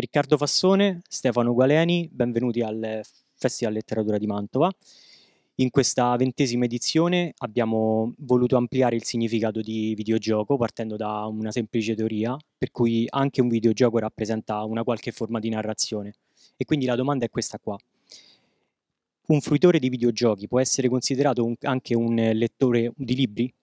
Riccardo Fassone, Stefano Gualeni, benvenuti al Festival Letteratura di Mantova. In questa ventesima edizione abbiamo voluto ampliare il significato di videogioco partendo da una semplice teoria, per cui anche un videogioco rappresenta una qualche forma di narrazione. E quindi la domanda è questa qua. Un fruitore di videogiochi può essere considerato un, anche un lettore di libri?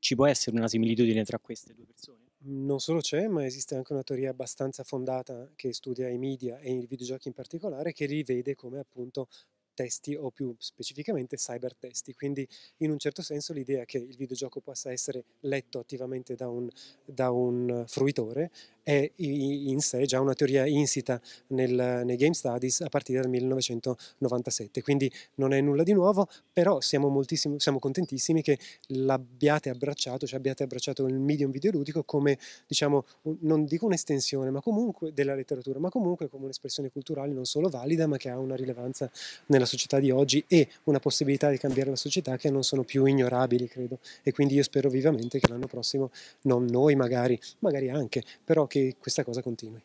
Ci può essere una similitudine tra queste due persone? non solo c'è, ma esiste anche una teoria abbastanza fondata che studia i media e i videogiochi in particolare, che li vede come appunto testi o più specificamente cyber testi. Quindi in un certo senso l'idea che il videogioco possa essere letto attivamente da un, da un fruitore è in sé già una teoria insita nel, nei game studies a partire dal 1997, quindi non è nulla di nuovo, però siamo, siamo contentissimi che l'abbiate abbracciato, cioè abbiate abbracciato il medium videoludico come, diciamo, non dico un'estensione, ma comunque della letteratura, ma comunque come un'espressione culturale non solo valida, ma che ha una rilevanza nella società di oggi e una possibilità di cambiare la società che non sono più ignorabili, credo. E quindi io spero vivamente che l'anno prossimo, non noi magari, magari anche, però che questa cosa continui.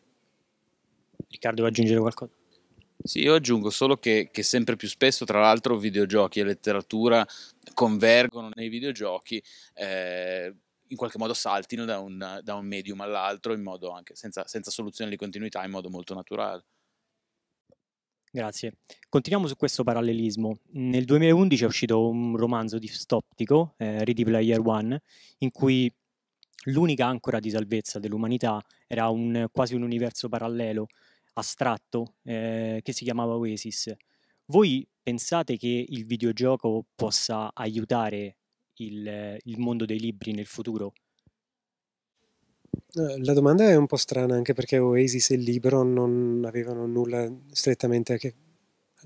Riccardo, vuoi aggiungere qualcosa? Sì, io aggiungo solo che, che, sempre più spesso, tra l'altro, videogiochi e letteratura convergono nei videogiochi, eh, in qualche modo saltino da un, da un medium all'altro, anche, senza, senza soluzione di continuità, in modo molto naturale. Grazie. Continuiamo su questo parallelismo. Nel 2011 è uscito un romanzo distoptico, eh, Ready Player One, in cui l'unica ancora di salvezza dell'umanità era un, quasi un universo parallelo, astratto, eh, che si chiamava Oasis. Voi pensate che il videogioco possa aiutare il, il mondo dei libri nel futuro? Eh, la domanda è un po' strana anche perché Oasis e il libro non avevano nulla strettamente a che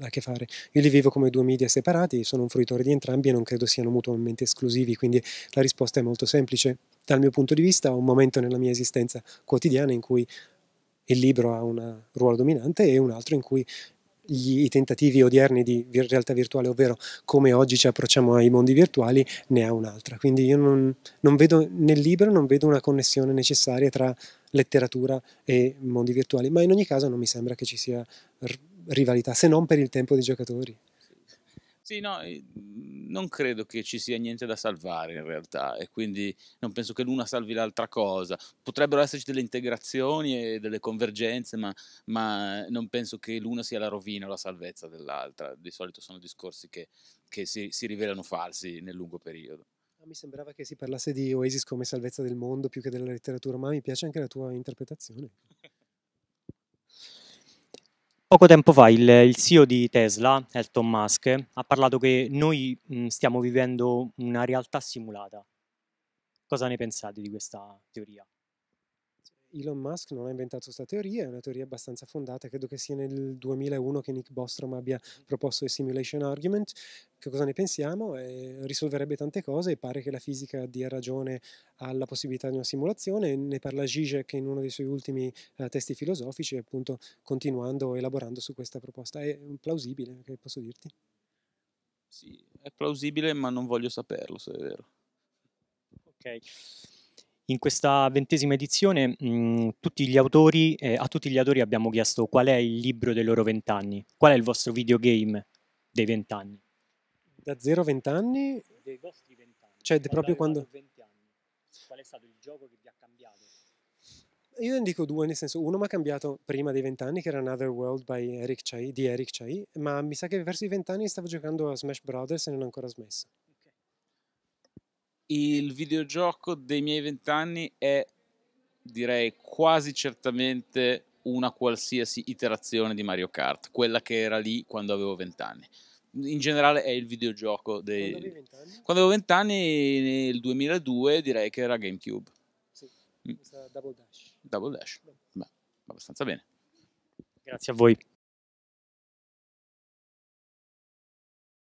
a che fare. Io li vivo come due media separati, sono un fruitore di entrambi e non credo siano mutuamente esclusivi, quindi la risposta è molto semplice. Dal mio punto di vista, ho un momento nella mia esistenza quotidiana in cui il libro ha un ruolo dominante e un altro in cui gli, i tentativi odierni di realtà virtuale, ovvero come oggi ci approcciamo ai mondi virtuali, ne ha un'altra. Quindi io non, non vedo nel libro non vedo una connessione necessaria tra letteratura e mondi virtuali, ma in ogni caso non mi sembra che ci sia rivalità, se non per il tempo dei giocatori. Sì, no, non credo che ci sia niente da salvare in realtà e quindi non penso che l'una salvi l'altra cosa. Potrebbero esserci delle integrazioni e delle convergenze, ma, ma non penso che l'una sia la rovina o la salvezza dell'altra. Di solito sono discorsi che, che si, si rivelano falsi nel lungo periodo. Mi sembrava che si parlasse di Oasis come salvezza del mondo più che della letteratura, ma mi piace anche la tua interpretazione. Poco tempo fa il, il, CEO di Tesla, Elton Musk, ha parlato che noi mh, stiamo vivendo una realtà simulata. Cosa ne pensate di questa teoria? Elon Musk non ha inventato questa teoria, è una teoria abbastanza fondata, credo che sia nel 2001 che Nick Bostrom abbia proposto il simulation argument, che cosa ne pensiamo? Eh, risolverebbe tante cose e pare che la fisica dia ragione alla possibilità di una simulazione, ne parla Zizek in uno dei suoi ultimi eh, testi filosofici, appunto continuando, elaborando su questa proposta. È mm, plausibile, che posso dirti? Sì, è plausibile, ma non voglio saperlo se è vero. Ok. In questa ventesima edizione mh, mm, tutti gli autori, eh, a tutti gli autori abbiamo chiesto qual è il libro dei loro vent'anni, qual è il vostro videogame dei vent'anni. Da zero a 20 Dei vostri vent'anni. Cioè proprio quando... 20 anni. Qual è stato il gioco che vi ha cambiato? Io ne dico due, nel senso, uno mi ha cambiato prima dei vent'anni, che era Another World Eric Chai, di Eric Chai, ma mi sa che verso i vent'anni stavo giocando a Smash Brothers e non ho ancora smesso il videogioco dei miei vent'anni è direi quasi certamente una qualsiasi iterazione di Mario Kart, quella che era lì quando avevo vent'anni. In generale è il videogioco dei... Quando avevo vent'anni nel 2002 direi che era GameCube. Sì, mm. Double Dash. Double Dash. Beh, abbastanza bene. Grazie a voi.